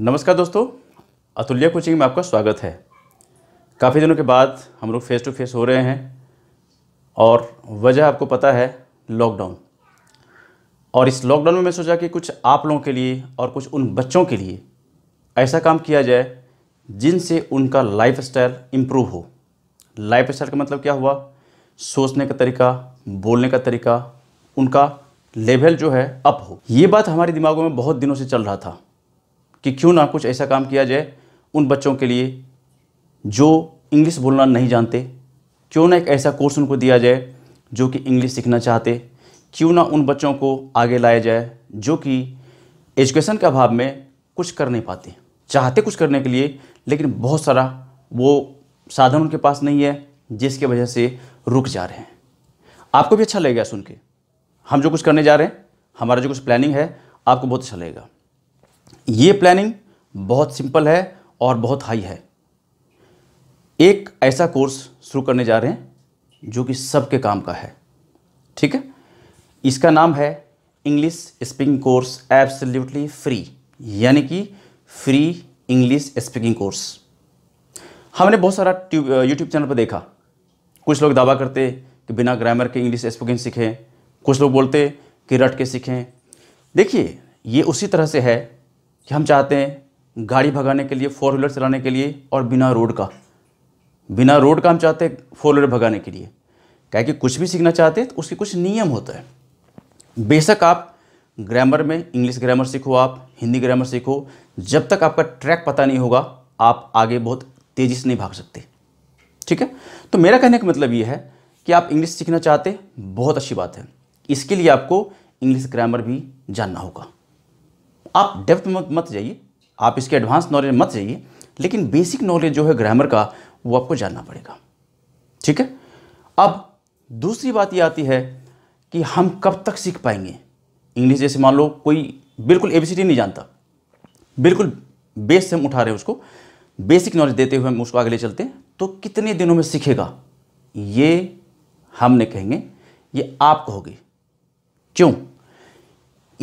नमस्कार दोस्तों अतुल्य कोचिंग में आपका स्वागत है काफ़ी दिनों के बाद हम लोग फेस टू फेस हो रहे हैं और वजह आपको पता है लॉकडाउन और इस लॉकडाउन में मैं सोचा कि कुछ आप लोगों के लिए और कुछ उन बच्चों के लिए ऐसा काम किया जाए जिनसे उनका लाइफ स्टाइल इम्प्रूव हो लाइफ स्टाइल का मतलब क्या हुआ सोचने का तरीका बोलने का तरीका उनका लेवल जो है अप हो ये बात हमारे दिमागों में बहुत दिनों से चल रहा था कि क्यों ना कुछ ऐसा काम किया जाए उन बच्चों के लिए जो इंग्लिश बोलना नहीं जानते क्यों ना एक ऐसा कोर्स उनको दिया जाए जो कि इंग्लिश सीखना चाहते क्यों ना उन बच्चों को आगे लाया जाए जो कि एजुकेशन के अभाव में कुछ कर नहीं पाते चाहते कुछ करने के लिए लेकिन बहुत सारा वो साधन उनके पास नहीं है जिसके वजह से रुक जा रहे हैं आपको भी अच्छा लगेगा सुन के हम जो कुछ करने जा रहे हैं हमारा जो कुछ प्लानिंग है आपको बहुत अच्छा लगेगा ये प्लानिंग बहुत सिंपल है और बहुत हाई है एक ऐसा कोर्स शुरू करने जा रहे हैं जो कि सबके काम का है ठीक है इसका नाम है English speaking course absolutely free यानी कि फ्री इंग्लिश स्पीकिंग कोर्स हमने बहुत सारा यूट्यूब चैनल पर देखा कुछ लोग दावा करते कि बिना ग्रामर के इंग्लिश स्पीकिंग सीखें कुछ लोग बोलते कि रट के सीखें देखिए ये उसी तरह से है कि हम चाहते हैं गाड़ी भगाने के लिए फोर व्हीलर चलाने के लिए और बिना रोड का बिना रोड का हम चाहते हैं फोर व्हीलर भगाने के लिए क्या कि कुछ भी सीखना चाहते हैं तो उसके कुछ नियम होता है बेशक आप ग्रामर में इंग्लिश ग्रामर सीखो आप हिंदी ग्रामर सीखो जब तक आपका ट्रैक पता नहीं होगा आप आगे बहुत तेज़ी से नहीं भाग सकते ठीक है तो मेरा कहने का मतलब ये है कि आप इंग्लिश सीखना चाहते बहुत अच्छी बात है इसके लिए आपको इंग्लिश ग्रामर भी जानना होगा आप डेप्थ में मत जाइए आप इसके एडवांस नॉलेज मत जाइए लेकिन बेसिक नॉलेज जो है ग्रामर का वो आपको जानना पड़ेगा ठीक है अब दूसरी बात ये आती है कि हम कब तक सीख पाएंगे इंग्लिश जैसे मान लो कोई बिल्कुल एबीसीडी नहीं जानता बिल्कुल बेस से हम उठा रहे हैं उसको बेसिक नॉलेज देते हुए हम उसको आगे ले चलते हैं तो कितने दिनों में सीखेगा ये हमने कहेंगे ये आप कहोगे क्यों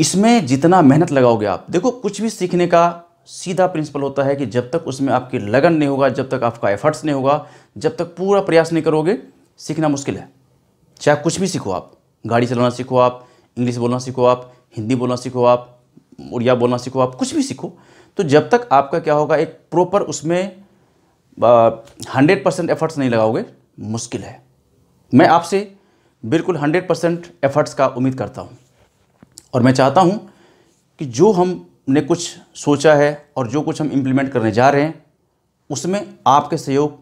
इसमें जितना मेहनत लगाओगे आप देखो कुछ भी सीखने का सीधा प्रिंसिपल होता है कि जब तक उसमें आपकी लगन नहीं होगा जब तक आपका एफर्ट्स नहीं होगा जब तक पूरा प्रयास नहीं करोगे सीखना मुश्किल है चाहे कुछ भी सीखो आप गाड़ी चलाना सीखो आप इंग्लिश बोलना सीखो आप हिंदी बोलना सीखो आप उड़िया बोलना सीखो आप कुछ भी सीखो तो जब तक आपका क्या होगा एक प्रॉपर उसमें हंड्रेड परसेंट एफर्ट्स नहीं लगाओगे मुश्किल है मैं आपसे बिल्कुल 100 परसेंट एफर्ट्स का उम्मीद करता हूँ और मैं चाहता हूँ कि जो हमने कुछ सोचा है और जो कुछ हम इम्प्लीमेंट करने जा रहे हैं उसमें आपके सहयोग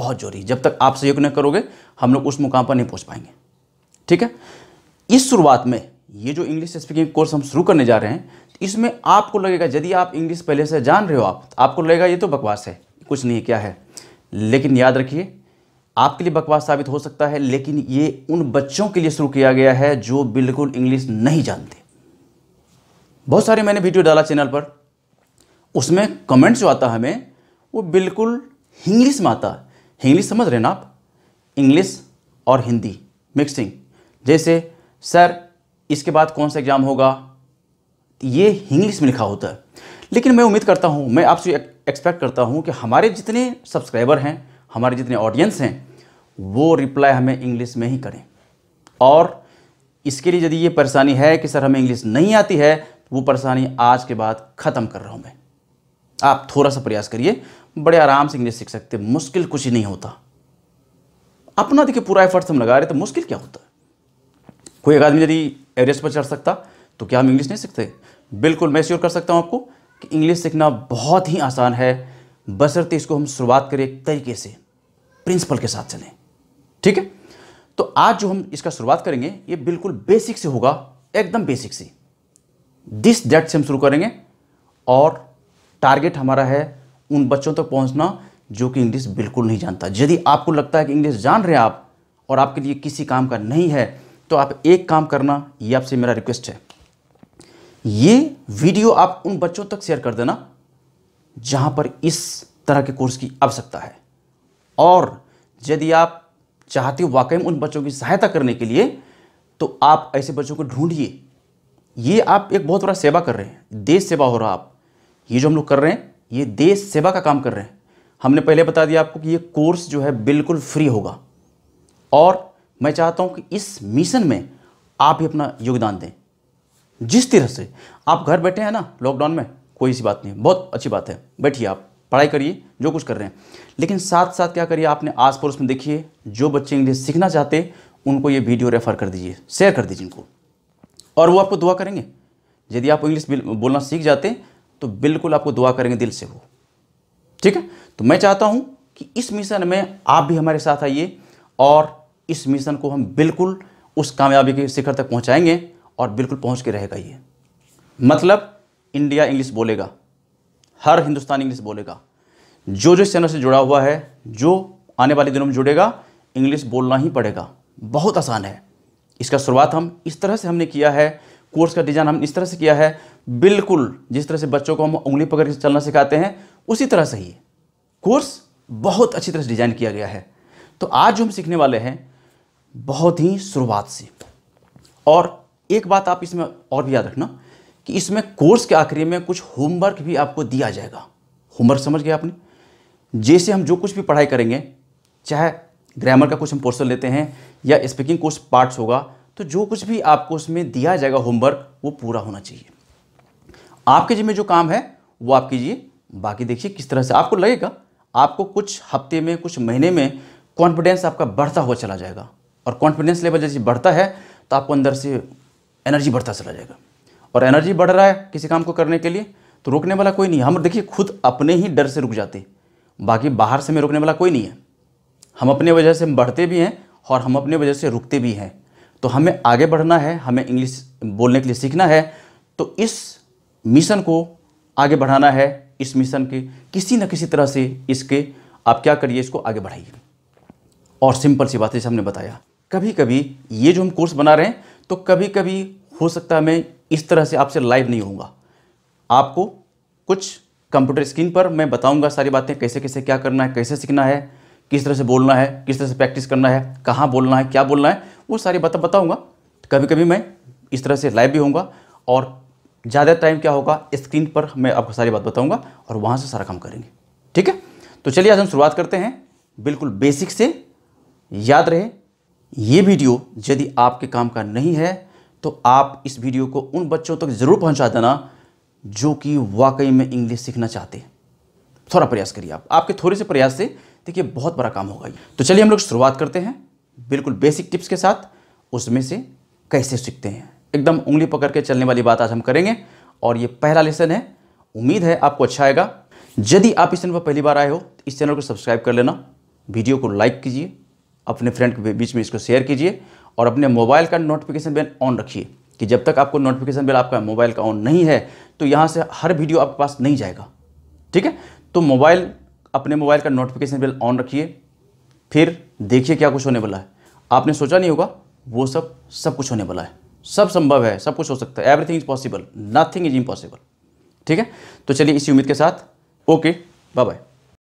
बहुत जरूरी जब तक आप सहयोग नहीं करोगे हम लोग उस मुकाम पर नहीं पहुँच पाएंगे ठीक है इस शुरुआत में ये जो इंग्लिश स्पीकिंग कोर्स हम शुरू करने जा रहे हैं तो इसमें आपको लगेगा यदि आप इंग्लिश पहले से जान रहे हो आप तो आपको लगेगा ये तो बकवास है कुछ नहीं है क्या है लेकिन याद रखिए आपके लिए बकवास साबित हो सकता है लेकिन ये उन बच्चों के लिए शुरू किया गया है जो बिल्कुल इंग्लिश नहीं जानते बहुत सारे मैंने वीडियो डाला चैनल पर उसमें कमेंट जो आता हमें वो बिल्कुल इंग्लिश में आता है इंग्लिश समझ रहे ना आप इंग्लिश और हिंदी मिक्सिंग जैसे सर इसके बाद कौन सा एग्ज़ाम होगा ये इंग्लिश में लिखा होता है लेकिन मैं उम्मीद करता हूँ मैं आपसे एक्सपेक्ट करता हूँ कि हमारे जितने सब्सक्राइबर हैं हमारे जितने ऑडियंस हैं वो रिप्लाई हमें इंग्लिश में ही करें और इसके लिए यदि ये परेशानी है कि सर हमें इंग्लिश नहीं आती है तो वो परेशानी आज के बाद ख़त्म कर रहा हूँ मैं आप थोड़ा सा प्रयास करिए बड़े आराम से इंग्लिश सीख सकते मुश्किल कुछ ही नहीं होता अपना देखिए पूरा एफर्ट्स हम लगा रहे तो मुश्किल क्या होता है कोई एक आदमी यदि एवरेस्ट पर चढ़ सकता तो क्या हम इंग्लिश नहीं सीखते बिल्कुल मैं श्योर कर सकता हूँ आपको कि इंग्लिश सीखना बहुत ही आसान है बसरते इसको हम शुरुआत करें एक तरीके से प्रिंसिपल के साथ चलें ठीक है तो आज जो हम इसका शुरुआत करेंगे ये बिल्कुल बेसिक से होगा एकदम बेसिक से दिस डेट से हम शुरू करेंगे और टारगेट हमारा है उन बच्चों तक तो पहुंचना जो कि इंग्लिश बिल्कुल नहीं जानता यदि आपको लगता है कि इंग्लिश जान रहे हैं आप और आपके लिए किसी काम का नहीं है तो आप एक काम करना ये आपसे मेरा रिक्वेस्ट है ये वीडियो आप उन बच्चों तक शेयर कर देना जहां पर इस तरह के कोर्स की आवश्यकता है और यदि आप चाहते हो वाकई में उन बच्चों की सहायता करने के लिए तो आप ऐसे बच्चों को ढूंढिए ये आप एक बहुत बड़ा सेवा कर रहे हैं देश सेवा हो रहा आप ये जो हम लोग कर रहे हैं ये देश सेवा का काम कर रहे हैं हमने पहले बता दिया आपको कि ये कोर्स जो है बिल्कुल फ्री होगा और मैं चाहता हूँ कि इस मिशन में आप ही अपना योगदान दें जिस तरह से आप घर बैठे हैं ना लॉकडाउन में कोई सी बात नहीं बहुत अच्छी बात है बैठिए आप पढ़ाई करिए जो कुछ कर रहे हैं लेकिन साथ साथ क्या करिए आपने आस पड़ोस में देखिए जो बच्चे इंग्लिश सीखना चाहते उनको ये वीडियो रेफ़र कर दीजिए शेयर कर दीजिए उनको और वो आपको दुआ करेंगे यदि आप इंग्लिश बोलना सीख जाते तो बिल्कुल आपको दुआ करेंगे दिल से वो ठीक है तो मैं चाहता हूँ कि इस मिशन में आप भी हमारे साथ आइए और इस मिशन को हम बिल्कुल उस कामयाबी के शिखर तक पहुँचाएँगे और बिल्कुल पहुँच के रहेगा ये मतलब इंडिया इंग्लिश बोलेगा हर हिंदुस्तानी इंग्लिश बोलेगा जो जो चैनल से जुड़ा हुआ है जो आने वाले दिनों में जुड़ेगा इंग्लिश बोलना ही पड़ेगा बहुत आसान है इसका शुरुआत हम इस तरह से हमने किया है कोर्स का डिज़ाइन हम इस तरह से किया है बिल्कुल जिस तरह से बच्चों को हम उंगली पकड़ के चलना सिखाते हैं उसी तरह से ही कोर्स बहुत अच्छी तरह से डिज़ाइन किया गया है तो आज जो हम सीखने वाले हैं बहुत ही शुरुआत से और एक बात आप इसमें और भी याद रखना कि इसमें कोर्स के आखिरी में कुछ होमवर्क भी आपको दिया जाएगा होमवर्क समझ गए आपने जैसे हम जो कुछ भी पढ़ाई करेंगे चाहे ग्रामर का कुछ हम पोर्सन लेते हैं या स्पीकिंग कोर्स पार्ट्स होगा तो जो कुछ भी आपको उसमें दिया जाएगा होमवर्क वो पूरा होना चाहिए आपके जिम्मे जो काम है वो आप कीजिए बाकी देखिए किस तरह से आपको लगेगा आपको कुछ हफ्ते में कुछ महीने में कॉन्फिडेंस आपका बढ़ता हुआ चला जाएगा और कॉन्फिडेंस लेवल जैसे बढ़ता है तो आपको अंदर से एनर्जी बढ़ता चला जाएगा और एनर्जी बढ़ रहा है किसी काम को करने के लिए तो रोकने वाला कोई नहीं हम देखिए खुद अपने ही डर से रुक जाते बाकी बाहर से हमें रोकने वाला कोई नहीं है हम अपने वजह से बढ़ते भी हैं और हम अपने वजह से रुकते भी हैं तो हमें आगे बढ़ना है हमें इंग्लिश बोलने के लिए सीखना है तो इस मिशन को आगे बढ़ाना है इस मिशन के किसी न किसी तरह से इसके आप क्या करिए इसको आगे बढ़ाइए और सिंपल सी बात है हमने बताया कभी कभी ये जो हम कोर्स बना रहे हैं तो कभी कभी हो सकता है हमें इस तरह से आपसे लाइव नहीं होगा आपको कुछ कंप्यूटर स्क्रीन पर मैं बताऊंगा सारी बातें कैसे कैसे क्या करना है कैसे सीखना है किस तरह से बोलना है किस तरह से प्रैक्टिस करना है कहाँ बोलना है क्या बोलना है वो सारी बातें बताऊँगा कभी कभी मैं इस तरह से लाइव भी होऊंगा और ज़्यादा टाइम क्या होगा स्क्रीन पर मैं आपको सारी बात बताऊँगा और वहाँ से सारा काम करेंगे ठीक है तो चलिए आज हम शुरुआत करते हैं बिल्कुल बेसिक से याद रहे ये वीडियो यदि आपके काम का नहीं है तो आप इस वीडियो को उन बच्चों तक ज़रूर पहुंचा देना जो कि वाकई में इंग्लिश सीखना चाहते हैं थोड़ा प्रयास करिए आप आपके थोड़े से प्रयास से देखिए बहुत बड़ा काम होगा ये तो चलिए हम लोग शुरुआत करते हैं बिल्कुल बेसिक टिप्स के साथ उसमें से कैसे सीखते हैं एकदम उंगली पकड़ के चलने वाली बात आज हम करेंगे और ये पहला लेसन है उम्मीद है आपको अच्छा आएगा यदि आप इस चैनल पर पहली बार आए हो तो इस चैनल को सब्सक्राइब कर लेना वीडियो को लाइक कीजिए अपने फ्रेंड के बीच में इसको शेयर कीजिए और अपने मोबाइल का नोटिफिकेशन बेल ऑन रखिए कि जब तक आपको नोटिफिकेशन बेल आपका मोबाइल का ऑन नहीं है तो यहाँ से हर वीडियो आपके पास नहीं जाएगा ठीक है तो मोबाइल अपने मोबाइल का नोटिफिकेशन बेल ऑन रखिए फिर देखिए क्या कुछ होने वाला है आपने सोचा नहीं होगा वो सब सब कुछ होने वाला है सब संभव है सब कुछ हो सकता है everything is possible nothing is impossible ठीक है तो चलिए इसी उम्मीद के साथ ओके बाय बाय